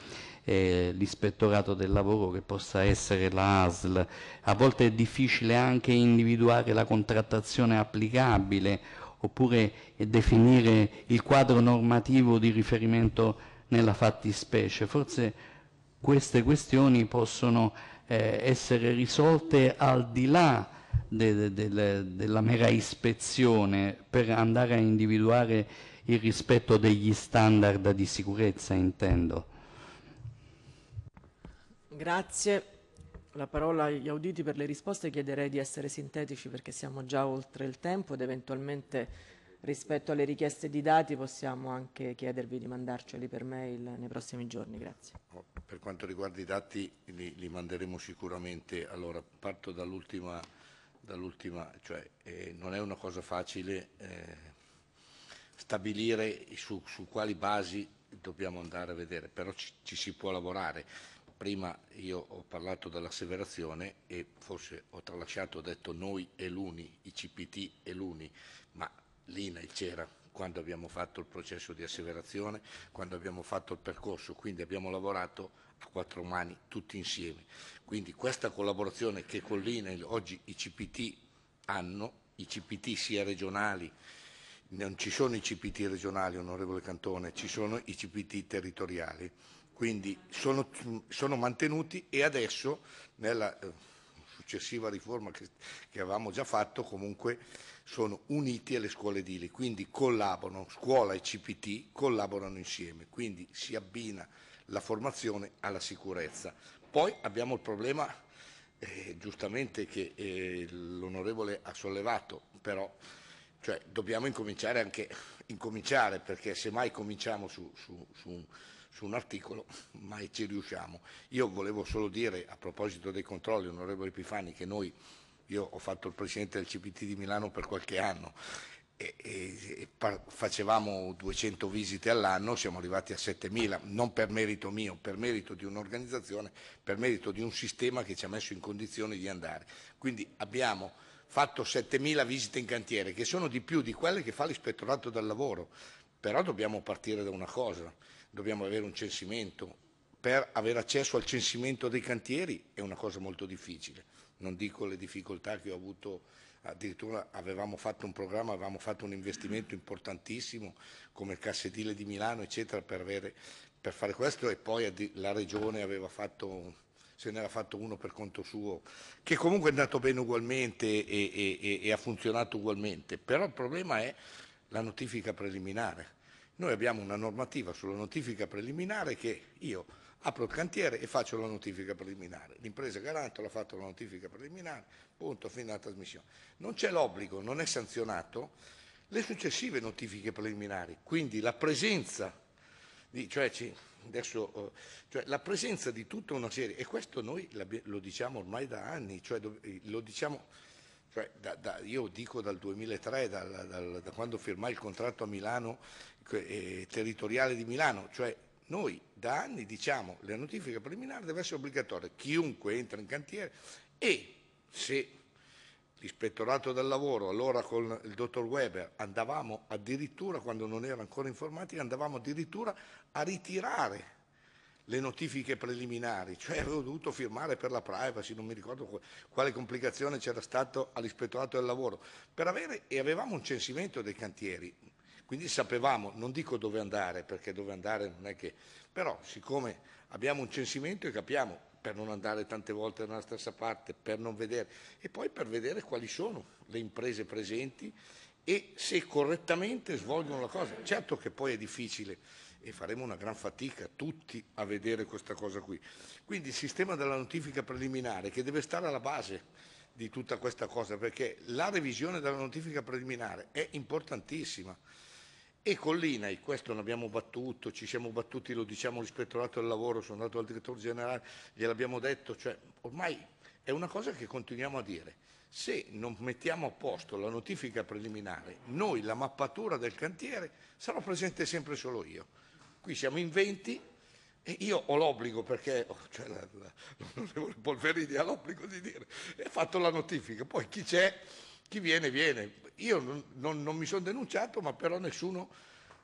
eh, l'ispettorato del lavoro che possa essere la ASL. A volte è difficile anche individuare la contrattazione applicabile oppure definire il quadro normativo di riferimento nella fattispecie. Forse queste questioni possono eh, essere risolte al di là de, de, de, della mera ispezione per andare a individuare il rispetto degli standard di sicurezza, intendo. Grazie. La parola agli auditi per le risposte. Chiederei di essere sintetici perché siamo già oltre il tempo ed eventualmente rispetto alle richieste di dati possiamo anche chiedervi di mandarceli per mail nei prossimi giorni. Grazie. Per quanto riguarda i dati li, li manderemo sicuramente. Allora parto dall'ultima, dall'ultima cioè eh, non è una cosa facile eh, stabilire su, su, quali basi dobbiamo andare a vedere, però ci, ci si può lavorare prima io ho parlato dell'asseverazione e forse ho tralasciato, ho detto noi e l'UNI, i CPT e l'UNI, ma l'INAI c'era quando abbiamo fatto il processo di asseverazione, quando abbiamo fatto il percorso, quindi abbiamo lavorato a quattro mani tutti insieme. Quindi questa collaborazione che con l'INAI oggi i CPT hanno, i CPT sia regionali, non ci sono i CPT regionali, onorevole Cantone, ci sono i CPT territoriali quindi sono, sono mantenuti e adesso nella eh, successiva riforma che, che, avevamo già fatto comunque sono uniti alle scuole edili, quindi collaborano, scuola e CPT collaborano insieme, quindi si abbina la formazione alla sicurezza. Poi abbiamo il problema eh, giustamente che eh, l'onorevole ha sollevato, però cioè, dobbiamo incominciare anche incominciare perché semmai cominciamo su, su, su su un articolo, ma ci riusciamo. Io volevo solo dire a proposito dei controlli, onorevole Pifani, che noi, io ho fatto il presidente del CPT di Milano per qualche anno e, e, e facevamo 200 visite all'anno, siamo arrivati a 7.000, non per merito mio, per merito di un'organizzazione, per merito di un sistema che ci ha messo in condizione di andare. Quindi abbiamo fatto 7.000 visite in cantiere, che sono di più di quelle che fa l'ispettorato del lavoro, però dobbiamo partire da una cosa dobbiamo avere un censimento. Per avere accesso al censimento dei cantieri è una cosa molto difficile, non dico le difficoltà che ho avuto, addirittura avevamo fatto un programma, avevamo fatto un investimento importantissimo come il cassetile di Milano, eccetera, per, avere, per fare questo e poi la regione aveva fatto se n'era fatto uno per conto suo, che comunque è andato bene ugualmente e, e, e, e, ha funzionato ugualmente, però il problema è la notifica preliminare. Noi abbiamo una normativa sulla notifica preliminare che io apro il cantiere e faccio la notifica preliminare. L'impresa garante l'ha fatto la notifica preliminare, punto, fine della trasmissione. Non c'è l'obbligo, non è sanzionato le successive notifiche preliminari, quindi la presenza di, cioè, adesso, eh, cioè, la presenza di tutta una serie, e questo noi lo diciamo ormai da anni, cioè, lo diciamo cioè, da, da, io dico dal 2003, dal, dal, da quando firmai il contratto a Milano, eh, territoriale di Milano, cioè noi da anni diciamo che la notifica preliminare deve essere obbligatoria, chiunque entra in cantiere e se l'ispettorato del lavoro, allora con il dottor Weber, andavamo addirittura, quando non era ancora informatica, andavamo addirittura a ritirare le notifiche preliminari, cioè avevo dovuto firmare per la privacy, non mi ricordo quale complicazione c'era stato all'ispettorato del lavoro, per avere, e avevamo un censimento dei cantieri, quindi sapevamo, non dico dove andare, perché dove andare non è che, però siccome abbiamo un censimento e capiamo per non andare tante volte nella stessa parte, per non vedere, e poi per vedere quali sono le imprese presenti e se correttamente svolgono la cosa. Certo che poi è difficile e faremo una gran fatica tutti a vedere questa cosa qui. Quindi il sistema della notifica preliminare che deve stare alla base di tutta questa cosa perché la revisione della notifica preliminare è importantissima e con l'INAI, questo l'abbiamo battuto, ci siamo battuti, lo diciamo all'ispettorato del lavoro, sono andato al direttore generale, gliel'abbiamo detto, cioè ormai è una cosa che continuiamo a dire. Se non mettiamo a posto la notifica preliminare, noi la mappatura del cantiere sarò presente sempre solo io. Qui siamo in 20 e io ho l'obbligo, perché oh, cioè l'onorevole Polverini ha l'obbligo di dire, e ha fatto la notifica, poi chi c'è, chi viene, viene. Io non, non, non mi sono denunciato, ma però nessuno,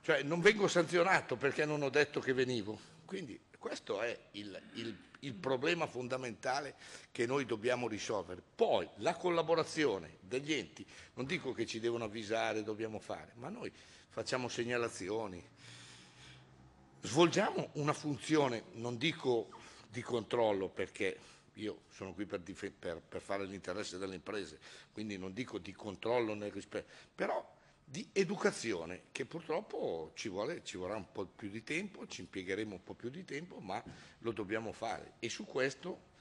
cioè non vengo sanzionato perché non ho detto che venivo. Quindi questo è il, il, il problema fondamentale che noi dobbiamo risolvere. Poi la collaborazione degli enti, non dico che ci devono avvisare, dobbiamo fare, ma noi facciamo segnalazioni svolgiamo una funzione, non dico di controllo perché io sono qui per, per, per fare l'interesse delle imprese, quindi non dico di controllo nel rispetto, però di educazione che purtroppo ci, vuole, ci, vorrà un po' più di tempo, ci impiegheremo un po' più di tempo, ma lo dobbiamo fare e su questo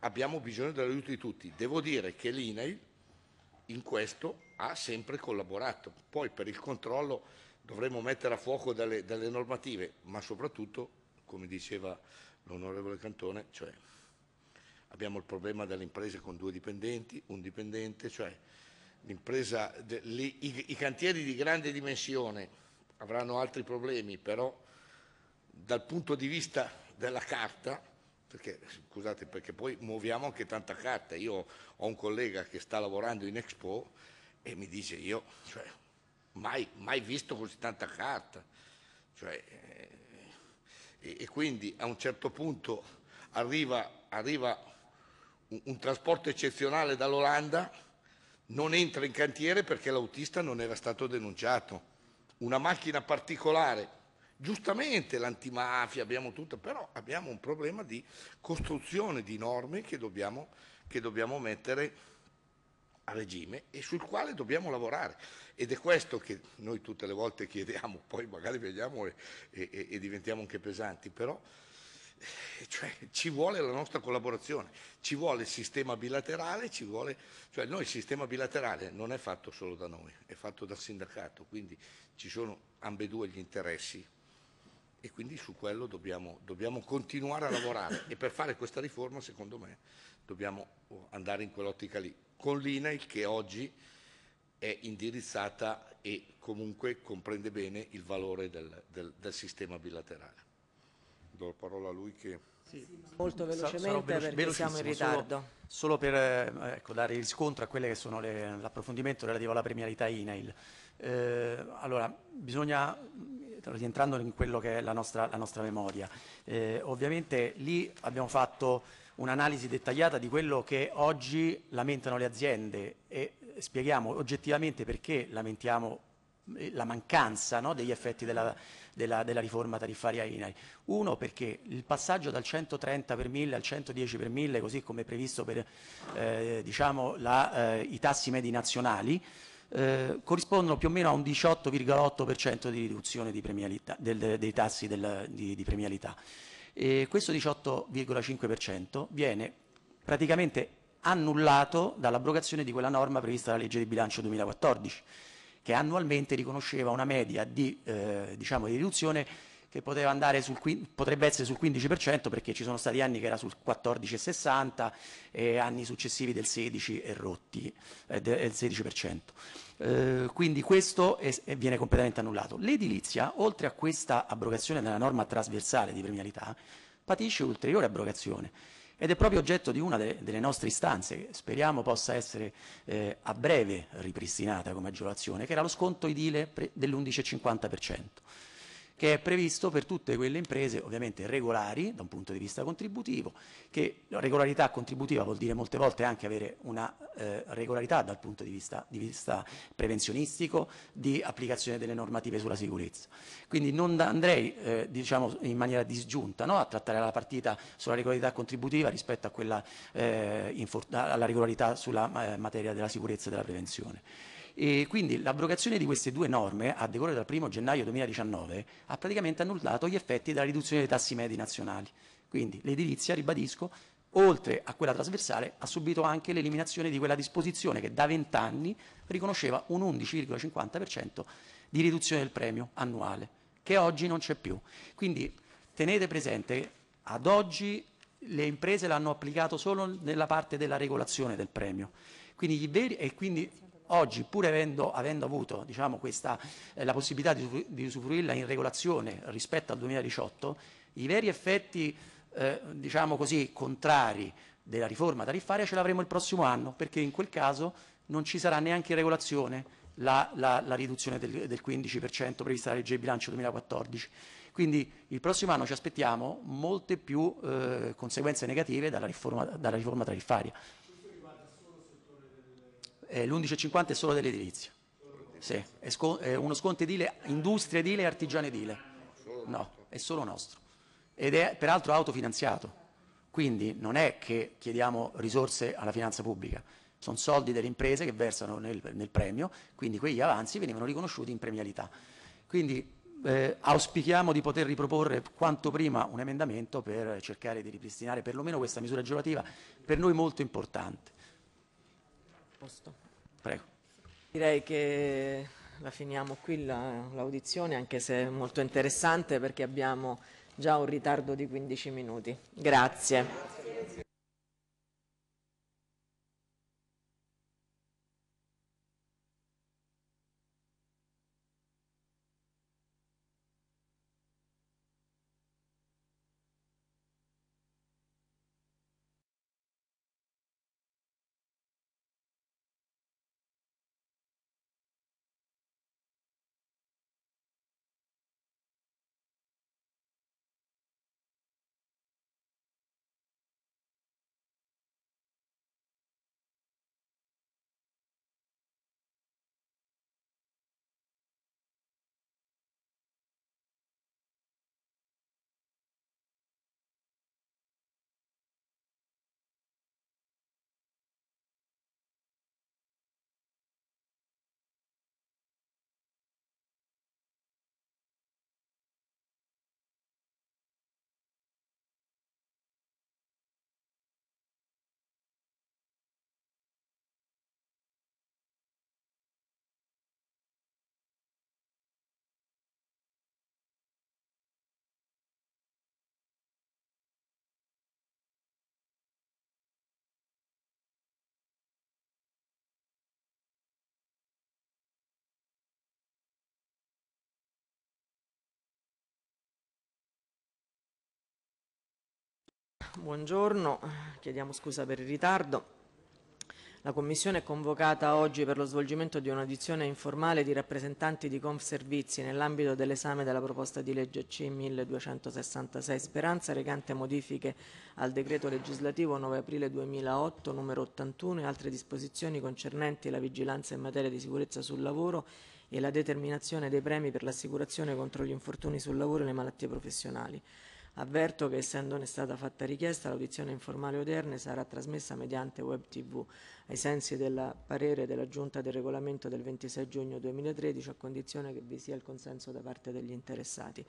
abbiamo bisogno dell'aiuto di tutti. Devo dire che l'INAIL in questo ha sempre collaborato, poi per il controllo dovremmo mettere a fuoco delle, delle normative, ma soprattutto, come diceva l'onorevole Cantone, cioè abbiamo il problema delle imprese con due dipendenti, un dipendente, cioè l'impresa, i, i cantieri di grande dimensione avranno altri problemi, però dal punto di vista della carta, perché, scusate, perché poi muoviamo anche tanta carta, io ho un collega che sta lavorando in Expo e mi dice io, cioè, mai, mai visto così tanta carta. Cioè, eh, e, e, quindi a un certo punto arriva, arriva un, un trasporto eccezionale dall'Olanda, non entra in cantiere perché l'autista non era stato denunciato. Una macchina particolare giustamente l'antimafia, abbiamo tutto, però abbiamo un problema di costruzione di norme che dobbiamo, che dobbiamo mettere a regime e sul quale dobbiamo lavorare. Ed è questo che noi tutte le volte chiediamo, poi magari vediamo e, e, e diventiamo anche pesanti, però eh, cioè, ci vuole la nostra collaborazione, ci vuole il sistema bilaterale, vuole, cioè noi il sistema bilaterale non è fatto solo da noi, è fatto dal sindacato, quindi ci sono ambedue gli interessi e quindi su quello dobbiamo, dobbiamo continuare a lavorare e per fare questa riforma secondo me dobbiamo oh, andare in quell'ottica lì con l'INAIL che oggi è indirizzata e comunque comprende bene il valore del, del, del sistema bilaterale. Do la parola a lui che... Sì. Molto velocemente veloce, perché siamo in ritardo. Solo, solo per eh, ecco, dare riscontro a quelle che sono l'approfondimento relativo alla premialità INAIL. Eh, allora, bisogna, eh, rientrando in quello che è la nostra, la nostra memoria, eh, ovviamente lì abbiamo fatto un'analisi dettagliata di quello che oggi lamentano le aziende e eh, spieghiamo oggettivamente perché lamentiamo eh, la mancanza no, degli effetti della, della, della, riforma tariffaria INAI. Uno perché il passaggio dal 130 per 1000 al 110 per 1000, così come previsto per eh, diciamo, la, eh, i tassi medi nazionali, eh, corrispondono più o meno a un 18,8% di riduzione di del, dei tassi del, di, di premialità. E questo 18,5% viene praticamente annullato dall'abrogazione di quella norma prevista dalla legge di bilancio 2014, che annualmente riconosceva una media di, eh, diciamo, di riduzione che sul, potrebbe essere sul 15% perché ci sono stati anni che era sul 14,60 e anni successivi del 16 e rotti, eh, del 16%. Eh, quindi questo è, viene completamente annullato. L'edilizia, oltre a questa abrogazione della norma trasversale di premialità, patisce ulteriore abrogazione ed è proprio oggetto di una de delle nostre istanze, che speriamo possa essere eh, a breve ripristinata come agevolazione, che era lo sconto idile dell'11,50% che è previsto per tutte quelle imprese ovviamente regolari da un punto di vista contributivo, che regolarità contributiva vuol dire molte volte anche avere una eh, regolarità dal punto di vista, di vista, prevenzionistico, di applicazione delle normative sulla sicurezza. Quindi non andrei eh, diciamo, in maniera disgiunta no? a trattare la partita sulla regolarità contributiva rispetto quella, eh, alla regolarità sulla eh, materia della sicurezza e della prevenzione. E quindi l'abrogazione di queste due norme, a decorrere dal 1 gennaio 2019, ha praticamente annullato gli effetti della riduzione dei tassi medi nazionali. Quindi l'edilizia, ribadisco, oltre a quella trasversale, ha subito anche l'eliminazione di quella disposizione che da 20 anni riconosceva un 11,50% di riduzione del premio annuale, che oggi non c'è più. Quindi tenete presente che ad oggi le imprese l'hanno applicato solo nella parte della regolazione del premio. Quindi veri, e quindi oggi, pur avendo, avendo avuto diciamo, questa, eh, la possibilità di, di, usufruirla in regolazione rispetto al 2018, i veri effetti eh, diciamo così, contrari della riforma tariffaria ce l'avremo il prossimo anno, perché in quel caso non ci sarà neanche in regolazione la, la, la riduzione del, del 15% prevista dalla legge di bilancio 2014. Quindi il prossimo anno ci aspettiamo molte più eh, conseguenze negative dalla riforma, dalla riforma tariffaria eh, l'11,50 è solo dell'edilizia. Sì, è, sco- è, uno sconto edile, industria edile e artigiano edile. No, è solo nostro. Ed è peraltro autofinanziato. Quindi non è che chiediamo risorse alla finanza pubblica, sono soldi delle imprese che versano nel, nel premio, quindi quegli avanzi venivano riconosciuti in premialità. Quindi eh, auspichiamo di poter riproporre quanto prima un emendamento per cercare di ripristinare perlomeno questa misura agevolativa, per noi molto importante posto. Prego. Direi che la finiamo qui l'audizione, la, anche se è molto interessante perché abbiamo già un ritardo di 15 minuti. Grazie. buongiorno, chiediamo scusa per il ritardo. La Commissione è convocata oggi per lo svolgimento di un'audizione informale di rappresentanti di Confservizi nell'ambito dell'esame della proposta di legge C 1266 Speranza recante modifiche al decreto legislativo 9 aprile 2008 numero 81 e altre disposizioni concernenti la vigilanza in materia di sicurezza sul lavoro e la determinazione dei premi per l'assicurazione contro gli infortuni sul lavoro e le malattie professionali. Avverto che essendone stata fatta richiesta, l'audizione informale odierna sarà trasmessa mediante web tv ai sensi del parere della Giunta del Regolamento del 26 giugno 2013 a condizione che vi sia il consenso da parte degli interessati.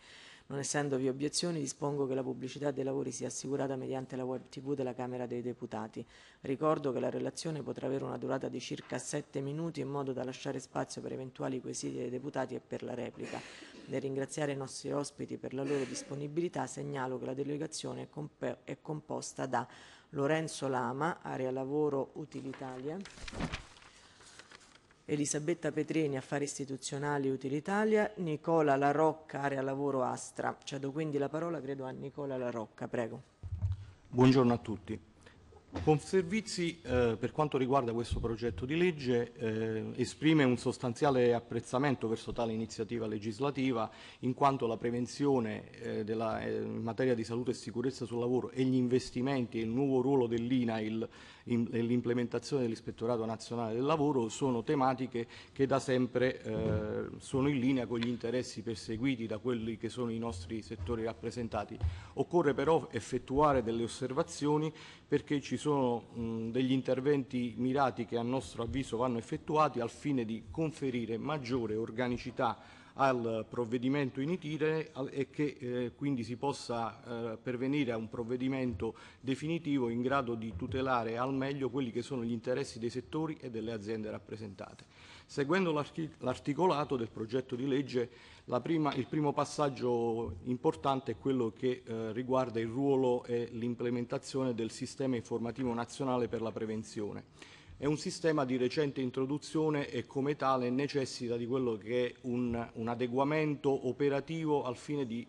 Non essendovi obiezioni dispongo che la pubblicità dei lavori sia assicurata mediante la web tv della Camera dei Deputati. Ricordo che la relazione potrà avere una durata di circa 7 minuti in modo da lasciare spazio per eventuali quesiti dei deputati e per la replica. Nel ringraziare i nostri ospiti per la loro disponibilità segnalo che la delegazione è, comp è composta da Lorenzo Lama, area lavoro Utilitalia, Elisabetta Petrini, affari istituzionali Utilitalia, Nicola Larocca, area lavoro Astra. Cedo quindi la parola credo a Nicola Larocca, prego. Buongiorno a tutti. Conservizi eh, per quanto riguarda questo progetto di legge eh, esprime un sostanziale apprezzamento verso tale iniziativa legislativa in quanto la prevenzione eh, della, eh, in materia di salute e sicurezza sul lavoro e gli investimenti e il nuovo ruolo dell'INAIL e l'implementazione dell'Ispettorato Nazionale del Lavoro sono tematiche che da sempre eh, sono in linea con gli interessi perseguiti da quelli che sono i nostri settori rappresentati. Occorre però effettuare delle osservazioni perché ci sono mh, degli interventi mirati che a nostro avviso vanno effettuati al fine di conferire maggiore organicità al provvedimento in itire e che eh, quindi si possa eh, pervenire a un provvedimento definitivo in grado di tutelare al meglio quelli che sono gli interessi dei settori e delle aziende rappresentate. Seguendo l'articolato del progetto di legge Prima, il primo passaggio importante è quello che eh, riguarda il ruolo e l'implementazione del sistema informativo nazionale per la prevenzione. È un sistema di recente introduzione e come tale necessita di quello che è un, un adeguamento operativo al fine di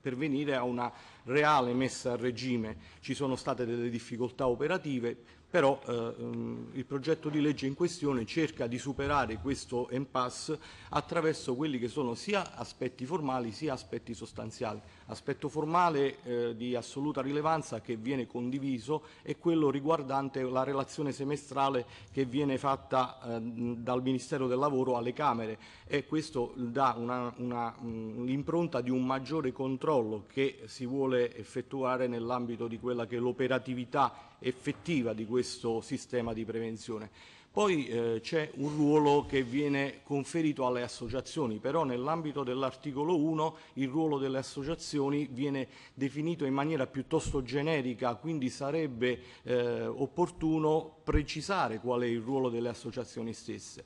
pervenire a una reale messa a regime. Ci sono state delle difficoltà operative, però eh, mm, il progetto di legge in questione cerca di superare questo impasse attraverso quelli che sono sia aspetti formali sia aspetti sostanziali. Aspetto formale eh, di assoluta rilevanza che viene condiviso è quello riguardante la relazione semestrale che viene fatta eh, mm, dal Ministero del Lavoro alle Camere e questo dà mm, l'impronta di un maggiore controllo che si vuole effettuare nell'ambito di quella che è l'operatività effettiva di questo sistema di prevenzione. Poi eh, c'è un ruolo che viene conferito alle associazioni, però nell'ambito dell'articolo 1 il ruolo delle associazioni viene definito in maniera piuttosto generica, quindi sarebbe eh, opportuno precisare qual è il ruolo delle associazioni stesse.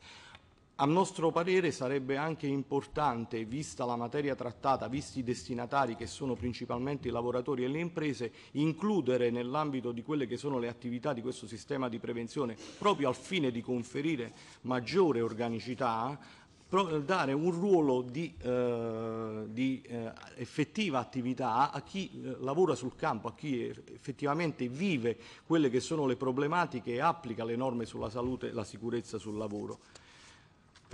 A nostro parere sarebbe anche importante, vista la materia trattata, visti i destinatari che sono principalmente i lavoratori e le imprese, includere nell'ambito di quelle che sono le attività di questo sistema di prevenzione, proprio al fine di conferire maggiore organicità, dare un ruolo di, eh, di eh, effettiva attività a chi eh, lavora sul campo, a chi effettivamente vive quelle che sono le problematiche e applica le norme sulla salute e la sicurezza sul lavoro.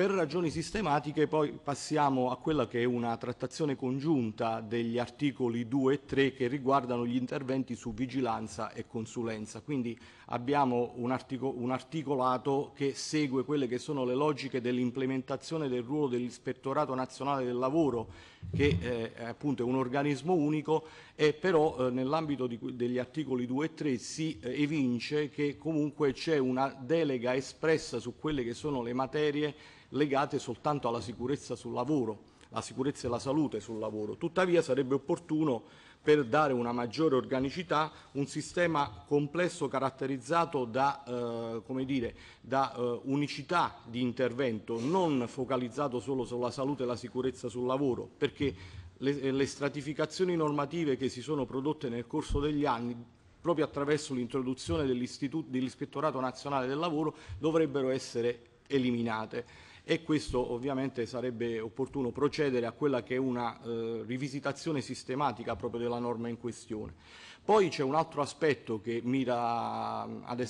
Per ragioni sistematiche poi passiamo a quella che è una trattazione congiunta degli articoli 2 e 3 che riguardano gli interventi su vigilanza e consulenza. Quindi abbiamo un, artico, un articolato che segue quelle che sono le logiche dell'implementazione del ruolo dell'Ispettorato Nazionale del Lavoro, che eh, è appunto un organismo unico e però eh, nell'ambito degli articoli 2 e 3 si eh, evince che comunque c'è una delega espressa su quelle che sono le materie legate soltanto alla sicurezza sul lavoro, la sicurezza e la salute sul lavoro. Tuttavia sarebbe opportuno per dare una maggiore organicità, un sistema complesso caratterizzato da, eh, come dire, da eh, unicità di intervento, non focalizzato solo sulla salute e la sicurezza sul lavoro, perché le, eh, le stratificazioni normative che si sono prodotte nel corso degli anni proprio attraverso l'introduzione dell'Ispettorato Nazionale del Lavoro dovrebbero essere eliminate e questo ovviamente sarebbe opportuno procedere a quella che è una eh, rivisitazione sistematica proprio della norma in questione. Poi c'è un altro aspetto che mira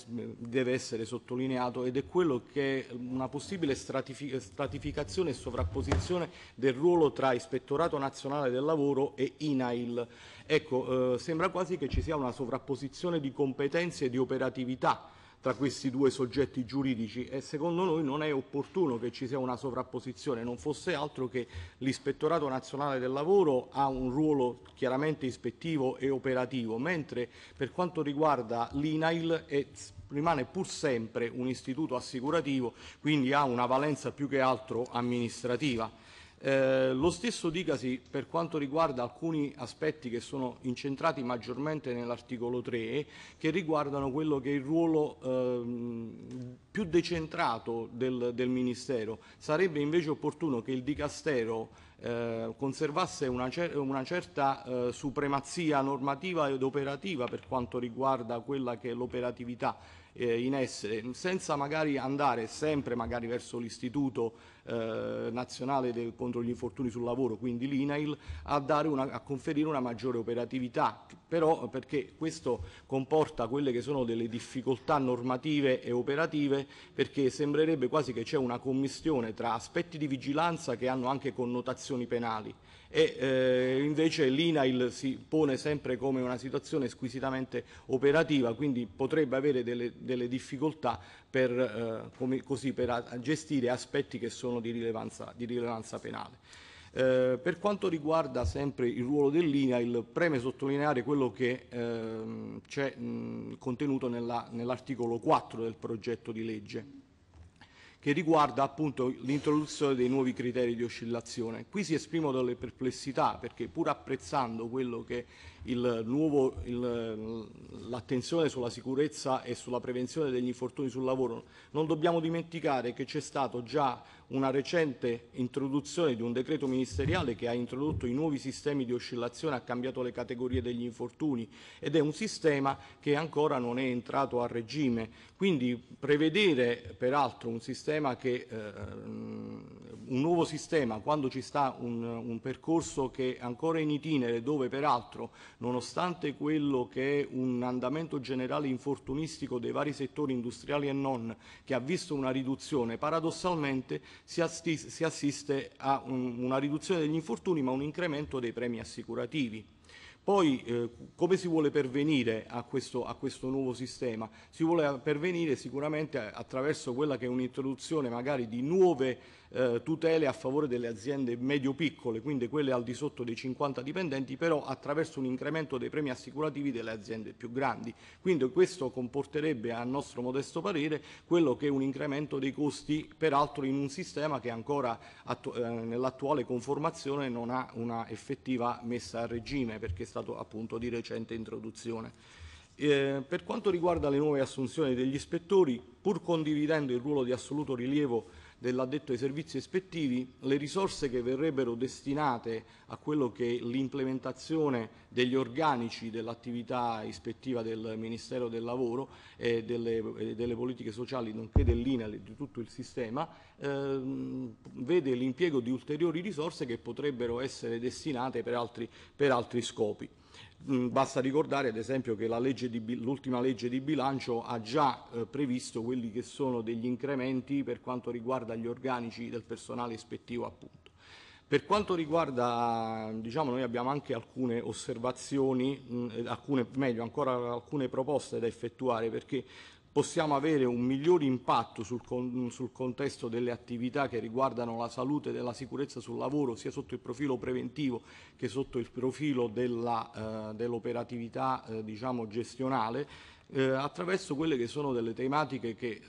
deve essere sottolineato ed è quello che è una possibile stratifi stratificazione e sovrapposizione del ruolo tra Ispettorato Nazionale del Lavoro e INAIL. Ecco, eh, sembra quasi che ci sia una sovrapposizione di competenze e di operatività tra questi due soggetti giuridici e secondo noi non è opportuno che ci sia una sovrapposizione, non fosse altro che l'Ispettorato Nazionale del Lavoro ha un ruolo chiaramente ispettivo e operativo, mentre per quanto riguarda l'INAIL è rimane pur sempre un istituto assicurativo, quindi ha una valenza più che altro amministrativa. Eh, lo stesso dicasi per quanto riguarda alcuni aspetti che sono incentrati maggiormente nell'articolo 3 che riguardano quello che è il ruolo ehm, più decentrato del, del Ministero. Sarebbe invece opportuno che il Dicastero eh, conservasse una, cer una certa eh, supremazia normativa ed operativa per quanto riguarda quella che è l'operatività eh, in essere, senza magari andare sempre magari verso l'Istituto eh, Nazionale del, contro gli infortuni sul lavoro, quindi l'INAIL, a, a, conferire una maggiore operatività però perché questo comporta quelle che sono delle difficoltà normative e operative perché sembrerebbe quasi che c'è una commistione tra aspetti di vigilanza che hanno anche connotazioni penali e eh, invece l'INAIL si pone sempre come una situazione squisitamente operativa, quindi potrebbe avere delle, delle difficoltà per, eh, come, così, per gestire aspetti che sono di rilevanza, di rilevanza penale. Eh, per quanto riguarda sempre il ruolo dell'INAIL, preme sottolineare quello che ehm, c'è contenuto nell'articolo nell 4 del progetto di legge che riguarda appunto l'introduzione dei nuovi criteri di oscillazione. Qui si esprimono delle perplessità perché pur apprezzando quello che l'attenzione sulla sicurezza e sulla prevenzione degli infortuni sul lavoro. Non dobbiamo dimenticare che c'è stata già una recente introduzione di un decreto ministeriale che ha introdotto i nuovi sistemi di oscillazione, ha cambiato le categorie degli infortuni ed è un sistema che ancora non è entrato a regime. Quindi prevedere peraltro un, che, eh, un nuovo sistema quando ci sta un, un percorso che ancora in itinere dove peraltro nonostante quello che è un andamento generale infortunistico dei vari settori industriali e non, che ha visto una riduzione, paradossalmente si, si assiste a un, una riduzione degli infortuni ma un incremento dei premi assicurativi. Poi eh, come si vuole pervenire a questo, a questo, nuovo sistema? Si vuole pervenire sicuramente attraverso quella che è un'introduzione magari di nuove eh, tutele a favore delle aziende medio-piccole, quindi quelle al di sotto dei 50 dipendenti, però attraverso un incremento dei premi assicurativi delle aziende più grandi. Quindi questo comporterebbe, a nostro modesto parere, quello che è un incremento dei costi, peraltro in un sistema che ancora eh, nell'attuale conformazione non ha una effettiva messa a regime, perché è stato appunto di recente introduzione. Eh, per quanto riguarda le nuove assunzioni degli ispettori, pur condividendo il ruolo di assoluto rilievo dell'addetto ai servizi ispettivi, le risorse che verrebbero destinate a quello che è l'implementazione degli organici dell'attività ispettiva del Ministero del Lavoro e delle, delle politiche sociali, nonché dell'INAL e di tutto il sistema, ehm, vede l'impiego di ulteriori risorse che potrebbero essere destinate per altri, per altri scopi. Mm, basta ricordare ad esempio che l'ultima legge, legge di bilancio ha già eh, previsto quelli che sono degli incrementi per quanto riguarda gli organici del personale ispettivo appunto. Per quanto riguarda, diciamo, noi abbiamo anche alcune osservazioni, mh, mm, alcune, meglio ancora alcune proposte da effettuare perché possiamo avere un miglior impatto sul, con, sul, contesto delle attività che riguardano la salute e della sicurezza sul lavoro, sia sotto il profilo preventivo che sotto il profilo eh, dell'operatività dell eh, diciamo, gestionale eh, attraverso quelle che sono delle tematiche che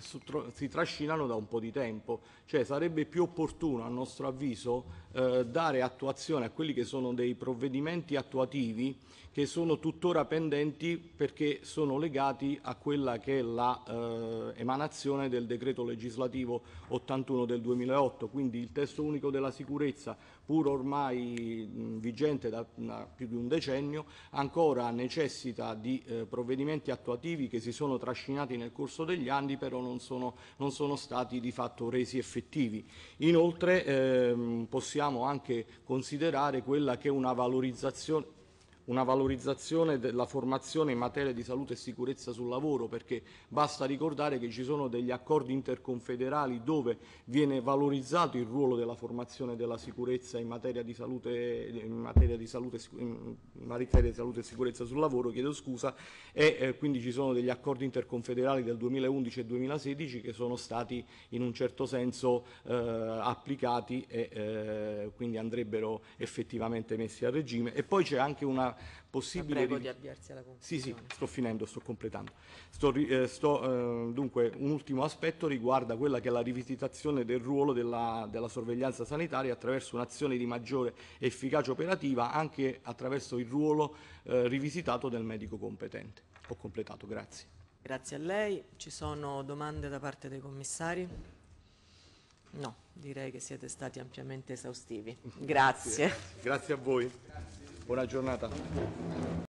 si trascinano da un po' di tempo, cioè sarebbe più opportuno a nostro avviso eh, dare attuazione a quelli che sono dei provvedimenti attuativi che sono tuttora pendenti perché sono legati a quella che è l'emanazione eh, del decreto legislativo 81 del 2008, quindi il testo unico della sicurezza pur ormai mh, vigente da, da, più di un decennio ancora necessita di eh, provvedimenti attuativi obiettivi che si sono trascinati nel corso degli anni però non sono, non sono stati di fatto resi effettivi. Inoltre ehm, possiamo anche considerare quella che è una valorizzazione una valorizzazione della formazione in materia di salute e sicurezza sul lavoro, perché basta ricordare che ci sono degli accordi interconfederali dove viene valorizzato il ruolo della formazione della sicurezza in materia di salute, in materia di salute, in materia di salute e sicurezza sul lavoro, chiedo scusa, e eh, quindi ci sono degli accordi interconfederali del 2011 e 2016 che sono stati in un certo senso eh, applicati e eh, quindi andrebbero effettivamente messi a regime. E poi c'è anche una possibile... La prego di avviarsi alla conclusione. Sì, sì, sto finendo, sto completando. Sto, eh, sto, eh, dunque, un ultimo aspetto riguarda quella che è la rivisitazione del ruolo della, della sorveglianza sanitaria attraverso un'azione di maggiore efficacia operativa anche attraverso il ruolo eh, rivisitato del medico competente. Ho completato, grazie. Grazie a lei. Ci sono domande da parte dei commissari? No, direi che siete stati ampiamente esaustivi. Grazie. Grazie, grazie a voi. Buona giornata.